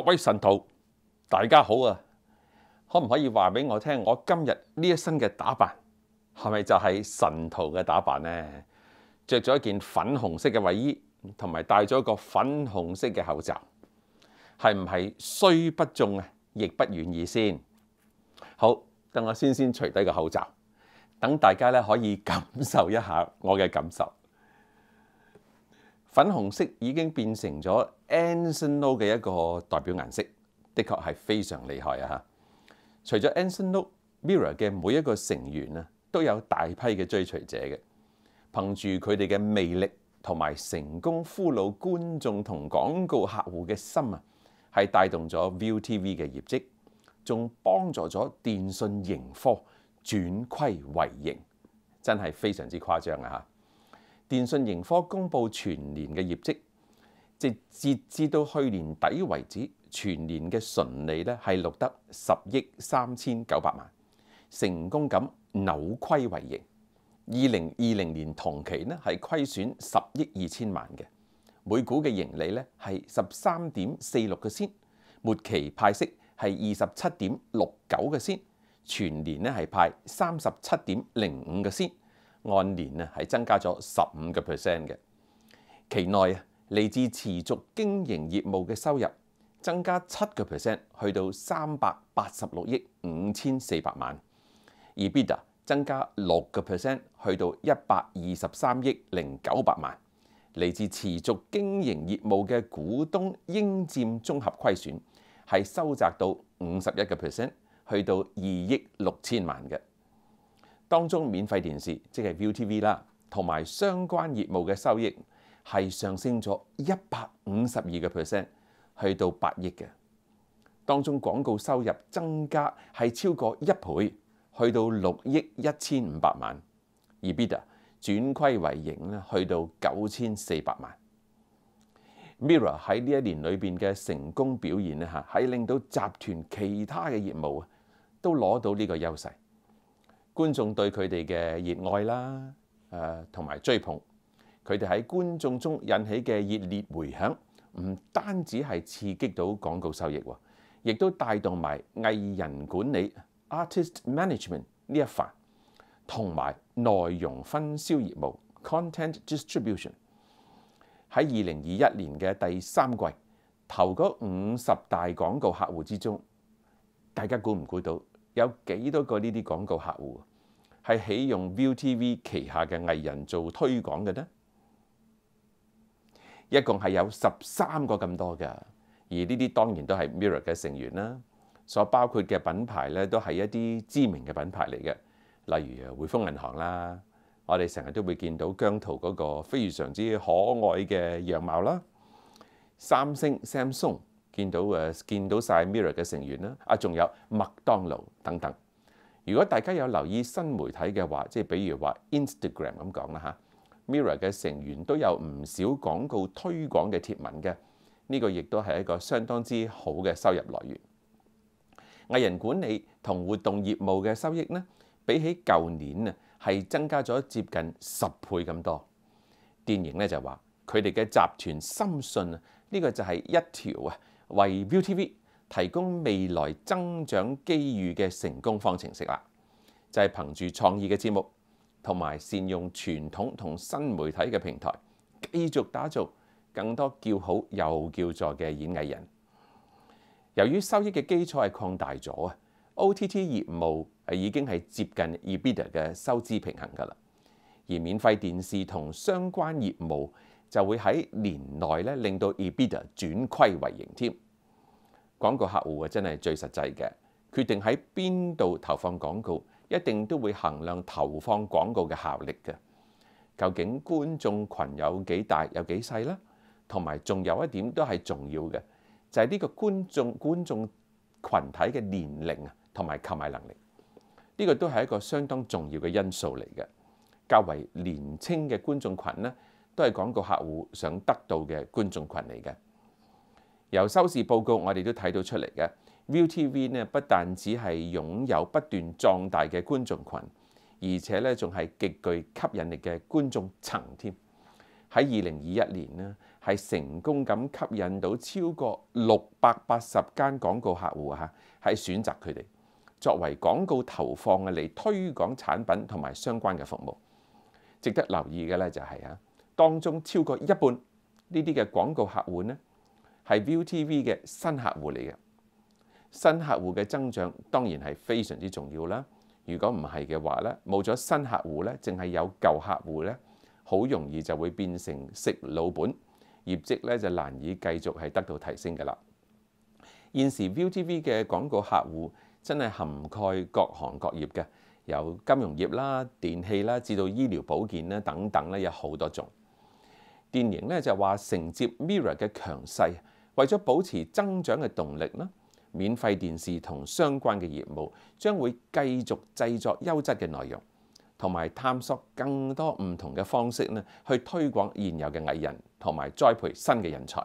各位神徒，大家好啊！可唔可以话俾我听，我今日呢一身嘅打扮系咪就系神徒嘅打扮呢？着咗一件粉红色嘅卫衣，同埋戴咗个粉红色嘅口罩，系唔系虽不中啊，亦不愿意先？好，等我先先除低个口罩，等大家咧可以感受一下我嘅感受。粉紅色已經變成咗 n s c o 的嘅一個代表顏色，的確係非常厲害啊！除咗 n s o n o Mirror 嘅每一個成員啊，都有大批嘅追隨者嘅，憑住佢哋嘅魅力同埋成功俘虜觀眾同廣告客戶嘅心啊，係帶動咗 View TV 嘅業績，仲幫助咗電信盈科轉虧為盈，真係非常之誇張啊！電信盈科公布全年嘅業績，直直至到去年底為止，全年嘅純利咧係錄得十億三千九百萬，成功咁扭虧為盈。二零二零年同期咧係虧損十億二千萬嘅，每股嘅盈利咧係十三點四六個先，末期派息係二十七點六九個先，全年咧係派三十七點零五個先。按年啊，係增加咗十五個 percent 嘅。期內啊，嚟自持續經營業務嘅收入增加七個 percent，去到三百八十六億五千四百萬。而 bit 啊，增加六個 percent，去到一百二十三億零九百萬。嚟自持續經營業務嘅股東應佔綜合虧損係收窄到五十一個 percent，去到二億六千萬嘅。當中免費電視即係 v i u TV 啦，同埋相關業務嘅收益係上升咗一百五十二個 percent，去到八億嘅。當中廣告收入增加係超過一倍，去到六億一千五百萬而 b i d a 轉虧為盈咧，去到九千四百萬。Mirror 喺呢一年裏邊嘅成功表現咧嚇，係令到集團其他嘅業務都攞到呢個優勢。觀眾對佢哋嘅熱愛啦，誒同埋追捧，佢哋喺觀眾中引起嘅熱烈迴響，唔單止係刺激到廣告收益，亦都帶動埋藝人管理 （artist management） 呢一塊，同埋內容分銷業務 （content distribution）。喺二零二一年嘅第三季，頭嗰五十大廣告客戶之中，大家估唔估到？有幾多個呢啲廣告客戶係起用 ViewTV 旗下嘅藝人做推廣嘅呢？一共係有十三個咁多嘅，而呢啲當然都係 Mirror 嘅成員啦。所包括嘅品牌咧，都係一啲知名嘅品牌嚟嘅，例如匯豐銀行啦，我哋成日都會見到姜圖嗰個非常之可愛嘅樣貌啦，三星 Samsung。見到誒，見到曬 Mirror 嘅成員啦，啊，仲有麥當勞等等。如果大家有留意新媒體嘅話，即係比如話 Instagram 咁講啦嚇，Mirror 嘅成員都有唔少廣告推廣嘅貼文嘅，呢個亦都係一個相當之好嘅收入來源。藝人管理同活動業務嘅收益呢，比起舊年啊，係增加咗接近十倍咁多。電影呢就話佢哋嘅集團深信啊，呢個就係一條啊。為 v i u t v 提供未來增長機遇嘅成功方程式啦，就係憑住創意嘅節目，同埋善用傳統同新媒體嘅平台，繼續打造更多叫好又叫座嘅演藝人。由於收益嘅基礎係擴大咗啊，OTT 業務系已經係接近 EBITDA 嘅收支平衡㗎啦，而免費電視同相關業務。就會喺年內咧，令到 EBIT 轉虧為盈添。廣告客户啊，真係最實際嘅決定喺邊度投放廣告，一定都會衡量投放廣告嘅效力嘅。究竟觀眾群有幾大有幾細啦？同埋仲有一點都係重要嘅，就係呢個觀眾觀眾羣體嘅年齡啊，同埋購買能力。呢個都係一個相當重要嘅因素嚟嘅。較為年青嘅觀眾群咧。都係廣告客戶想得到嘅觀眾群嚟嘅。由收視報告我哋都睇到出嚟嘅，View TV 呢不但只係擁有不斷壯大嘅觀眾群，而且咧仲係極具吸引力嘅觀眾層添。喺二零二一年呢，係成功咁吸引到超過六百八十間廣告客戶嚇，係選擇佢哋作為廣告投放嘅嚟推廣產品同埋相關嘅服務。值得留意嘅咧就係啊～當中超過一半呢啲嘅廣告客户呢，係 v i u TV 嘅新客户嚟嘅。新客户嘅增長當然係非常之重要啦。如果唔係嘅話咧，冇咗新客户咧，淨係有舊客户咧，好容易就會變成食老本，業績咧就難以繼續係得到提升噶啦。現時 v i u TV 嘅廣告客户真係涵蓋各行各業嘅，有金融業啦、電器啦，至到醫療保健啦等等咧，有好多種。電影咧就話承接 Mirror 嘅強勢，為咗保持增長嘅動力啦，免費電視同相關嘅業務將會繼續製作優質嘅內容，同埋探索更多唔同嘅方式咧去推廣現有嘅藝人同埋栽培新嘅人才。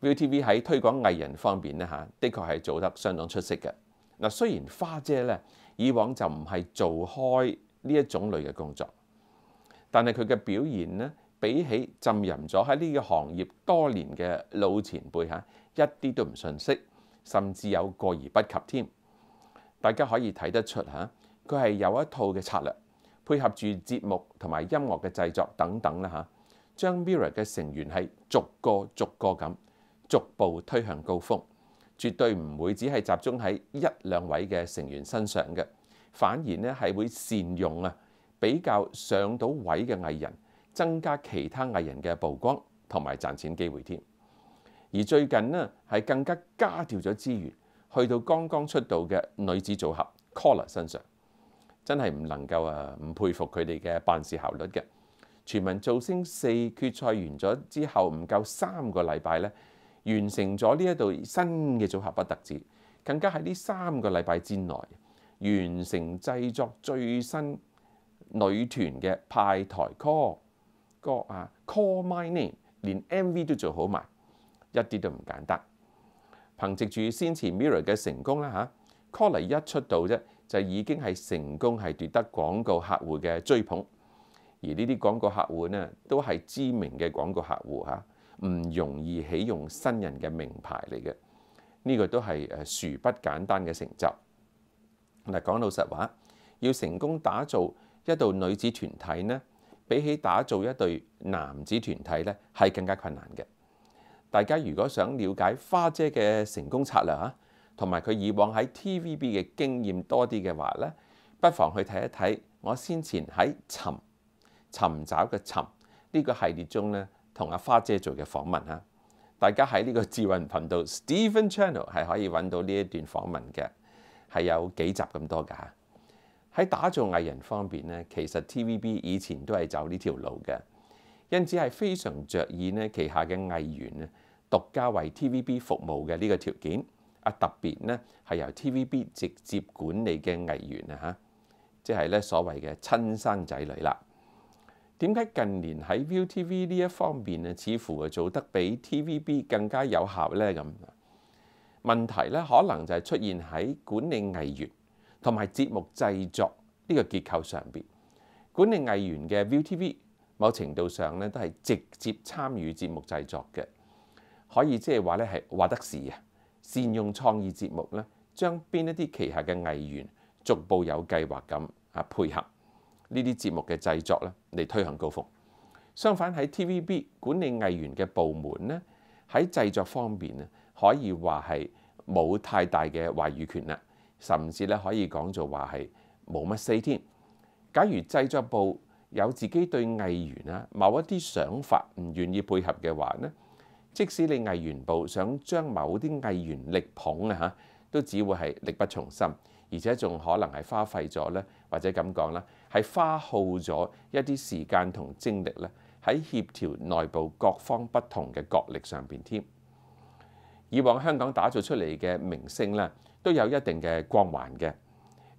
ViuTV 喺推廣藝人方面咧嚇，的確係做得相當出色嘅。嗱，雖然花姐咧以往就唔係做開呢一種類嘅工作，但係佢嘅表現咧。比起浸淫咗喺呢個行業多年嘅老前輩嚇，一啲都唔順息，甚至有過而不及添。大家可以睇得出嚇，佢係有一套嘅策略，配合住節目同埋音樂嘅製作等等啦嚇，將 Mirror 嘅成員係逐個逐個咁逐步推向高峰，絕對唔會只係集中喺一兩位嘅成員身上嘅，反而咧係會善用啊比較上到位嘅藝人。增加其他藝人嘅曝光同埋賺錢機會，添而最近呢，係更加加調咗資源，去到剛剛出道嘅女子組合 caller 身上，真係唔能夠啊唔佩服佢哋嘅辦事效率嘅全民造星四決賽完咗之後，唔夠三個禮拜呢，完成咗呢一度新嘅組合不特止，更加喺呢三個禮拜之內完成製作最新女團嘅派台 call。個啊，Call My Name 連 M V 都做好埋，一啲都唔簡單。憑藉住先前 Mirror 嘅成功啦嚇，Call 嚟一出道啫，就已經係成功係奪得廣告客户嘅追捧。而呢啲廣告客户呢，都係知名嘅廣告客户嚇，唔容易起用新人嘅名牌嚟嘅。呢個都係誒殊不簡單嘅成就。嗱講老實話，要成功打造一道女子團體呢？比起打造一對男子團體咧，係更加困難嘅。大家如果想了解花姐嘅成功策略啊，同埋佢以往喺 TVB 嘅經驗多啲嘅話咧，不妨去睇一睇我先前喺尋尋找嘅尋呢個系列中咧，同阿花姐做嘅訪問啊。大家喺呢個智慧頻道 Stephen Channel 係可以揾到呢一段訪問嘅，係有幾集咁多㗎喺打造藝人方面咧，其實 TVB 以前都係走呢條路嘅，因此係非常着意咧旗下嘅藝員咧，獨家為 TVB 服務嘅呢個條件。啊，特別咧係由 TVB 直接管理嘅藝員啊，嚇，即係咧所謂嘅親生仔女啦。點解近年喺 v i u t v 呢一方面呢，似乎啊做得比 TVB 更加有效咧？咁問題咧，可能就係出現喺管理藝員。同埋節目製作呢個結構上邊，管理藝員嘅 ViuTV 某程度上咧都係直接參與節目製作嘅，可以即係話咧係話得事啊，善用創意節目咧，將邊一啲旗下嘅藝員逐步有計劃咁啊配合呢啲節目嘅製作咧嚟推行高峰。相反喺 TVB 管理藝員嘅部門咧喺製作方面咧，可以話係冇太大嘅話語權啦。甚至咧可以講做話係冇乜 say 添。假如製作部有自己對藝員啦某一啲想法唔願意配合嘅話咧，即使你藝員部想將某啲藝員力捧啊嚇，都只會係力不從心，而且仲可能係花費咗咧，或者咁講啦，係花耗咗一啲時間同精力咧喺協調內部各方不同嘅角力上邊添。以往香港打造出嚟嘅明星咧。都有一定嘅光環嘅，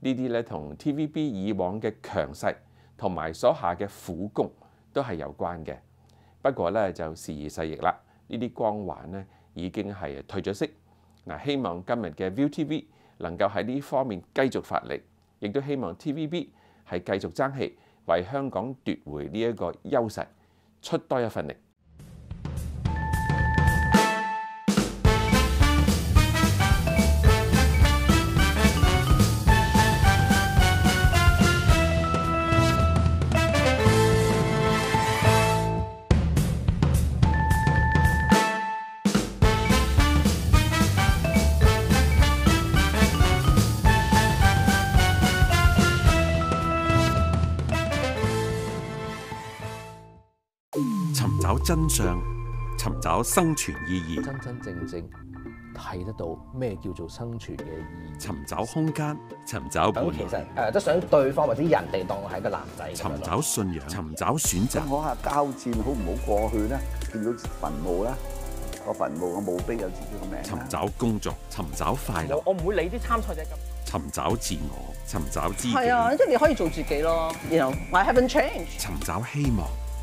呢啲咧同 TVB 以往嘅強勢同埋所下嘅苦功都係有關嘅。不過咧就時移世易啦，呢啲光環咧已經係退咗色。嗱，希望今日嘅 ViewTV 能夠喺呢方面繼續發力，亦都希望 TVB 係繼續爭氣，為香港奪回呢一個優勢，出多一份力。真相，尋找生存意義，真真正正睇得到咩叫做生存嘅意義。尋找空間，尋找。咁其實诶、即想對方或者人哋當我係個男仔。尋找信仰，尋找選擇。我下交戰好唔好過去咧？見到坟墓啦，個坟墓個墓碑有自己嘅名。尋找工作，尋找快樂。我唔會理啲參賽者咁。尋找自我，尋找知。係啊，即系你可以做自己咯。You I haven't changed。尋找希望。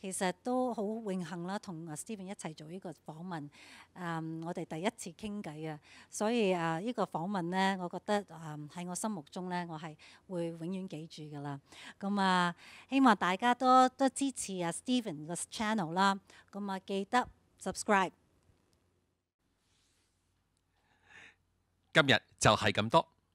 其實都好榮幸啦，同阿 s t e v e n 一齊做呢個訪問。嗯，我哋第一次傾偈啊，所以啊，呢個訪問咧，我覺得啊，喺我心目中咧，我係會永遠記住噶啦。咁啊，希望大家都都支持啊 s t e v e n 個 channel 啦。咁啊，記得 subscribe。今日就係咁多。